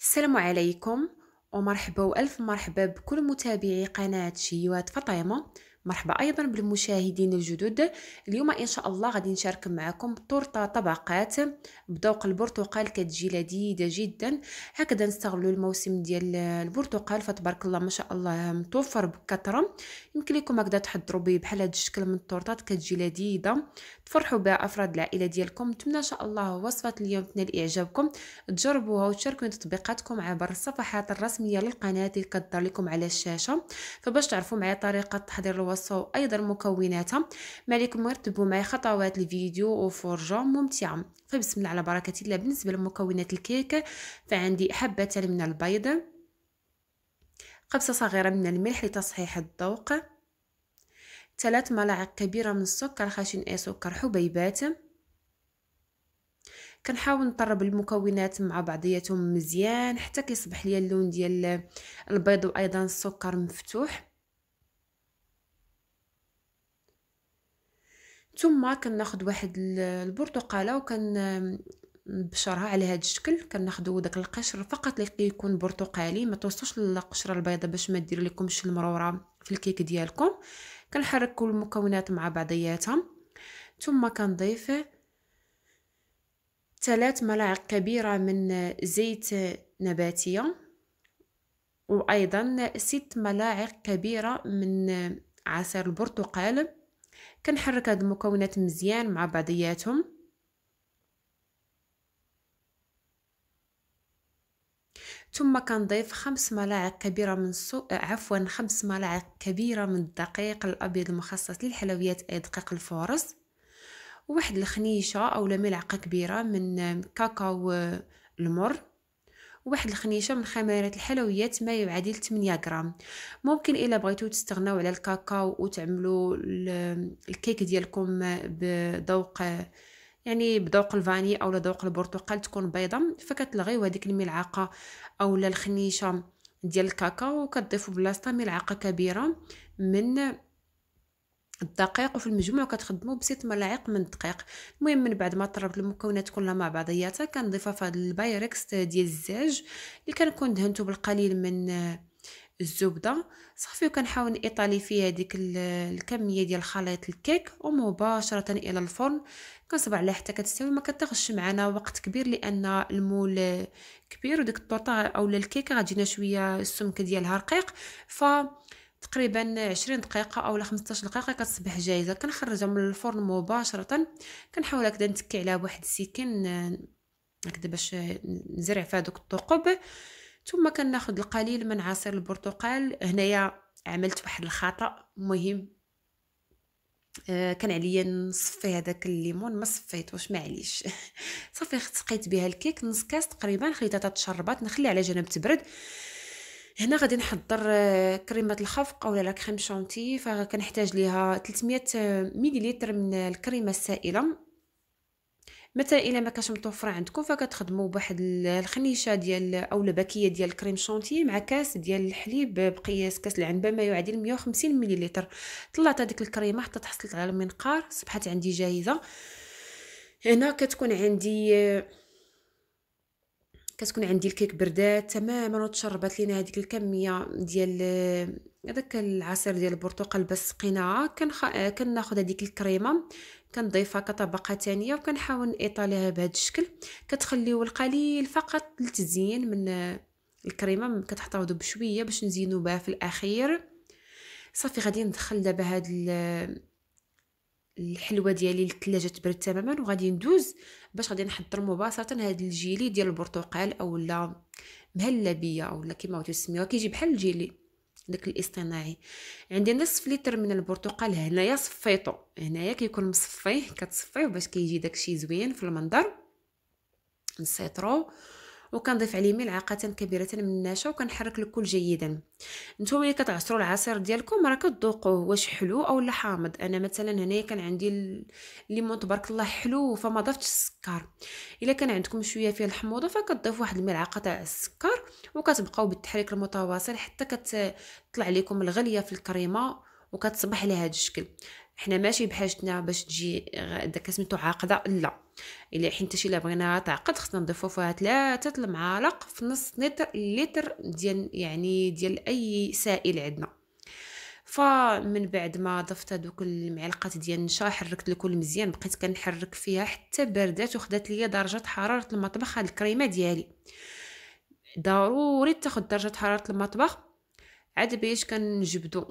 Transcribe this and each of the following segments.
السلام عليكم ومرحبا والف مرحبا بكل متابعي قناه شيوات فطيمه مرحبا ايضا بالمشاهدين الجدد اليوم ان شاء الله غادي نشارك معكم تورته طبقات بذوق البرتقال كتجي لذيذه جدا هكذا نستغلوا الموسم ديال البرتقال فتبارك الله ما شاء الله متوفر بكثره يمكن لكم هكذا تحضروا به بحال هذا الشكل من التورتات كتجي لذيذه تفرحوا بها افراد العائله ديالكم نتمنى ان شاء الله وصفه اليوم تنال اعجابكم تجربوها وتشاركوا تطبيقاتكم عبر الصفحات الرسميه للقناه اللي كتظهر لكم على الشاشه فباش تعرفوا معايا طريقه تحضير الوصفه وايضا مكوناتها ما عليكم غير تبعوا معايا خطوات الفيديو وفرجه ممتعه فبسم الله على بركه الله بالنسبه لمكونات الكيك فعندي حبه من البيض قبصه صغيره من الملح لتصحيح الذوق ثلاث ملاعق كبيرة من السكر خشن أي سكر حبيبات كنحاول نطرب المكونات مع بعضياتهم مزيان حتى كيصبح ليا اللون ديال البيض وايضا السكر مفتوح ثم كناخذ واحد البرتقاله وكنبشرها نبشرها على هذا الشكل كناخذوا داك القشر فقط اللي كيكون برتقالي ما توصلوش للقشره البيضاء باش ما دير لكمش المروره في الكيك ديالكم كنحرك كل المكونات مع بعضياتها ثم كنضيف ثلاث ملاعق كبيرة من زيت نباتية وأيضا ست ملاعق كبيرة من عصير البرتقال كنحرك هاد المكونات مزيان مع بعضياتهم ثم كنضيف خمس ملاعق كبيره من سو... آه، عفوا خمس ملاعق كبيره من الدقيق الابيض المخصص للحلويات اي آه، دقيق الفورس واحد الخنيشه اولا ملعقه كبيره من كاكاو آه، المر واحد الخنيشه من خميره الحلويات ما يعادل 8 غرام ممكن الا بغيتو تستغناو على الكاكاو وتعملوا الكيك ديالكم بذوق يعني بذوق الفاني او ذوق البرتقال تكون بيضة فكتلغيو هذيك الملعقة او الخنيشة ديال الكاكاو وكتضيفوا بلاصتها ملعقة كبيرة من الدقيق وفي المجموع كتخدموا بست ملاعق من الدقيق المهم من بعد ما طربت المكونات كلها مع بعضياتها كنضيفها في هذا البايركس ديال الزاج اللي كنكون دهنته بالقليل من الزبده صافي وكنحاول ايطالي فيها ديك الكميه ديال خليط الكيك ومباشره الى الفرن كنصب عليها حتى كتستوي ما كتاخذش معنا وقت كبير لان المول كبير وديك الطورطه اولا الكيكه غتجينا شويه السمك ديالها رقيق ف تقريبا 20 دقيقه اولا 15 دقيقه كتصبح جاهزه كنخرجها من الفرن مباشره كنحاول هكذا نتكي عليها بواحد السكين هكذا باش نزرع فيها دوك الثقوب ثم كناخذ القليل من عصير البرتقال هنايا عملت واحد الخطا مهم آه كان عليا نصفي هذاك الليمون ما صفيتوش معليش صافي سقيت بها الكيك نص كاس تقريبا خليتها تتشربات نخلي على جنب تبرد هنا غادي نحضر آه، كريمه الخفق اولا لا كريم شونتي فكنحتاج ليها 300 ملل من الكريمه السائله مثلا الا ما كانش متوفره عندكم فكتخدموا بواحد الخنيشه ديال او لباكيه ديال كريم شونتي مع كاس ديال الحليب بقياس كاس العنبه ما يعادل 150 مليلتر طلعت هذيك الكريمه حتى تحصلت على المنقار صبحت عندي جاهزه هنا كتكون عندي كتكون عندي الكيك بردات تماما وتشربت لينا هذيك الكميه ديال هذاك العصير ديال البرتقال بس قناعه كنخ... كناخذ هذيك الكريمه كنضيفها كطبقه ثانيه وكنحاول نايطاليها بهذا الشكل كتخليو القليل فقط للتزيين من الكريمه كتحتفظوا بشويه باش نزينو بها في الاخير صافي غادي ندخل دابا هاد الحلوه ديالي للثلاجه تبرد تماما وغادي ندوز باش غادي نحضر مباشره هاد الجيلي ديال البرتقال اولا مهلبيه اولا كيما بغيتو تسميوها كيجي بحال الجيلي داك الاصطناعي عندي نصف لتر من البرتقال هنايا صفيتو هنايا كيكون مصفيه كتصفيه باش كيجي داكشي زوين في المنظر نسيطرو وكنضيف عليه ملعقه كبيره من النشا وكنحرك الكل جيدا نتوما ملي كتعصروا العصير ديالكم راه كتذوقوه واش حلو او لا حامض انا مثلا هنايا كان عندي الليمون تبارك الله حلو فما ضفتش السكر الا كان عندكم شويه فيه الحموضه فكتضيف واحد الملعقه تاع السكر وكتبقاو بالتحريك المتواصل حتى كتطلع لكم الغليه في الكريمه وكتصبح على هذا الشكل حنا ماشي بحاجتنا باش تجي داك سميتو عاقده لا الا حيت شي الا بغيناها تعقد خصنا نضيفو فيها ثلاثه المعالق في نص لتر لتر ديال يعني ديال اي سائل عندنا فمن بعد ما ضفت هذوك المعلقات ديال النشا حركت الكل مزيان بقيت كنحرك فيها حتى بردات وخدات ليا درجه حراره المطبخ هاد الكريمه ديالي ضروري تاخد درجه حراره المطبخ عاد باش كنجبدو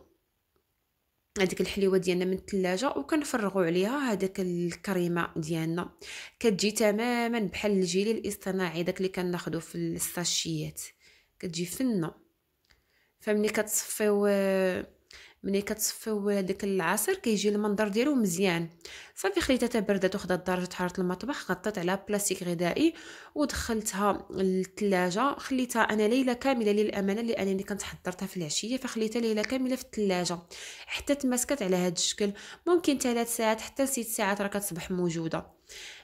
هذيك الحليوه ديالنا من الثلاجه وكنفرغوا عليها هذاك الكريمه ديالنا كتجي تماما بحال الجيلي الاصطناعي داك اللي كناخذوا في الساشيات كتجي فنه فملي كتصفيو آه، ملي كتصفيو داك العصير كيجي المنظر ديالو مزيان صافي خليتها بردات وخدات درجه حراره المطبخ غطيت على بلاستيك غذائي ودخلتها للثلاجه خليتها انا ليله كامله للامانه لانني كنت حضرتها في العشيه فخليتها ليله كامله في الثلاجه حتى تماسكت على هذا الشكل ممكن ثلاث ساعات حتى ست ساعات راه كتصبح موجوده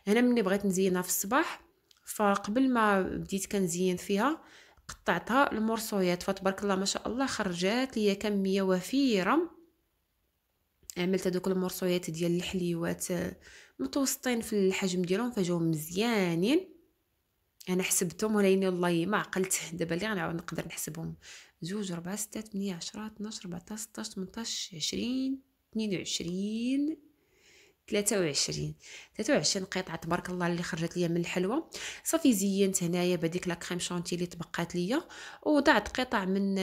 هنا ملي بغيت نزينها في الصباح فقبل ما بديت كنزين فيها قطعتها المرصويات فتبارك الله ما شاء الله خرجات ليا كميه وفيره عملت هذوك المرصويات ديال الحليوات آه، متوسطين في الحجم ديالهم فجاو مزيانين انا حسبتهم ولكن والله ما عقلت دابا اللي غنعاود نقدر نحسبهم جوج ربعة ستة ثمانية عشرة 12 14 16 18 20 22 23 23 قطعه تبارك الله اللي خرجت ليا من الحلوى صافي زينت هنايا بديك لا كريم شانتي اللي تبقات ليا وضعت قطع من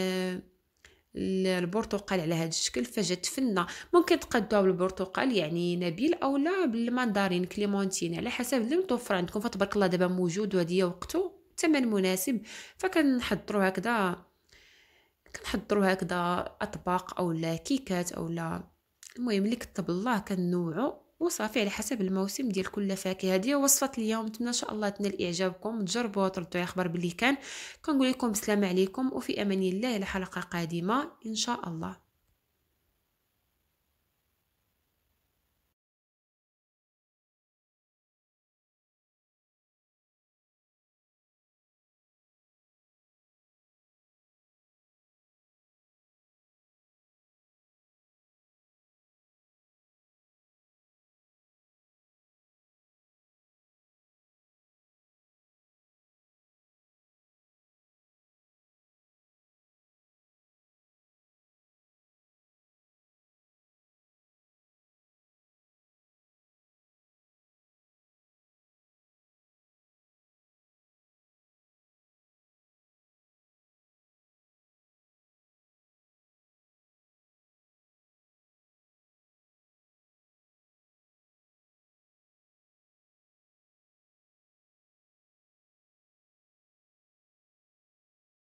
البرتقال على هذا الشكل فجات فنه ممكن تقدوها بالبرتقال يعني نبيل او لا بالماندارين كليمونتين على حسب اللي متوفر عندكم فتبارك الله دابا موجود وهذه وقته ثمن مناسب فكنحضروا هكذا كنحضروا هكذا اطباق او لا كيكات او لا المهم اللي كتب الله كنوعو وصافي على حسب الموسم ديال كل فاكهه هذه وصفه اليوم نتمنى ان شاء الله تنال اعجابكم تجربوها تردوا خبر باللي كان كنقول لكم بسلام عليكم وفي امان الله الى حلقه قادمه ان شاء الله